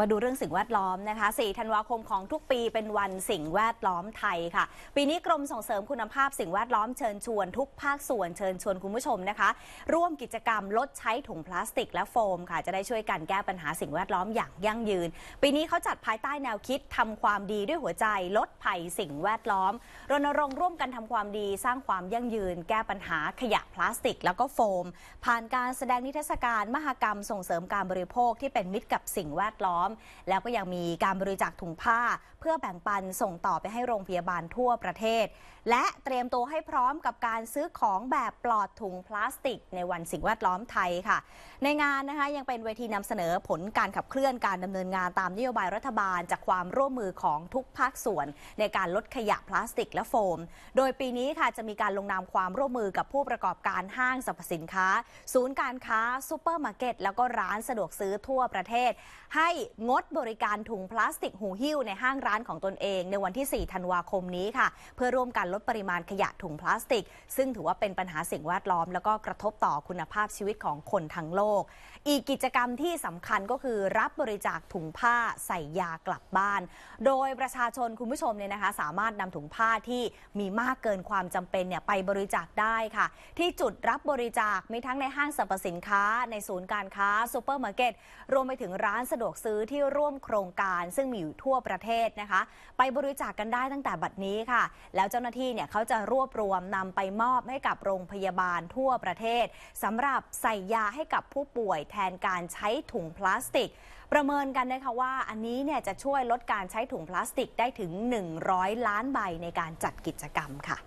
มาดูเรื่องสิ่งแวดล้อมนะคะ 4 ธันวาคมของทุกปีเป็นวันสิ่งแวดล้อมไทยค่ะ ปีนี้กรมส่งเสริมคุณภาพสิ่งแวดล้อมเชิญชวนทุกภาคส่วนเชิญชวนคุณผู้ชมนะคะ ร่วมกิจกรรมลดใช้ถุงพลาสติก และโฟม ค่ะจะได้ช่วยกันแก้ปัญหาสิ่งแวดล้อมอย่างยั่งยืน ปีนี้เขาจัดภายใต้แนวคิดทำความดีด้วยหัวใจลดภัยสิ่งแวดล้อม รณรงค์ร่วมกันทำความดีสร้างความยั่งยืน แก้ปัญหาขยะพลาสติก แล้วก็โฟม ผ่านการแสดงนิทรรศการมหกรรม ส่งเสริมการบริโภค ที่เป็นมิตรกับสิ่งแวดล้อมมแล้วก็ยังมีการบริจาคถุงผ้า เพื่อแบ่งปันส่งต่อไปให้โรงพยาบาลทั่วประเทศ และเตรียมตัวให้พร้อมกับการซื้อของแบบปลอดถุงพลาสติกในวันสิ่งแวดล้อมไทยค่ะ ในงานนะคะยังเป็นเวทีนำเสนอผลการขับเคลื่อนการดำเนินงานตามนโยบายรัฐบาลจากความร่วมมือของทุกภาคส่วนในการลดขยะพลาสติก และโฟม โดยปีนี้ค่ะจะมีการลงนามความร่วมมือกับผู้ประกอบการห้างสรรพสินค้า ศูนย์การค้าซูเปอร์มาร์เก็ตแล้วก็ร้านสะดวกซื้อทั่วประเทศ ให้งดบริการถุงพลาสติกหูหิ้วในห้างร้านของตนเอง ในวันที่ 4 ธันวาคมนี้ค่ะ เพื่อร่วมกันลดปริมาณขยะถุงพลาสติก ซึ่งถือว่าเป็นปัญหาสิ่งแวดล้อม แล้วก็กระทบต่อคุณภาพชีวิตของคนทั้งโลก อีกกิจกรรมที่สำคัญก็คือรับบริจาคถุงผ้าใส่ยากลับบ้าน โดยประชาชนคุณผู้ชมเนี่ยนะคะสามารถนำถุงผ้าที่มีมากเกินความจำเป็นเนี่ยไปบริจาคได้ค่ะ ที่จุดรับบริจาคมีทั้งในห้างสรรพสินค้า ในศูนย์การค้าซูเปอร์มาร์เก็ตรวมไปถึงร้านสะดวกซื้ออที่ร่วมโครงการซึ่งมีอยู่ทั่วประเทศนะคะ ไปบริจาคกกันได้ตั้งแต่บัดนี้ค่ะ แล้วเจ้าหน้าที่เนี่ยเขาจะรวบรวมนำไปมอบให้กับโรงพยาบาลทั่วประเทศ สำหรับใส่ยาให้กับผู้ป่วยแทนการใช้ถุงพลาสติก ประเมินกันนะคะว่าอันนี้เนี่ยจะช่วยลดการใช้ถุงพลาสติกได้ถึง 100 ล้านใบในการจัดกิจกรรมค่ะ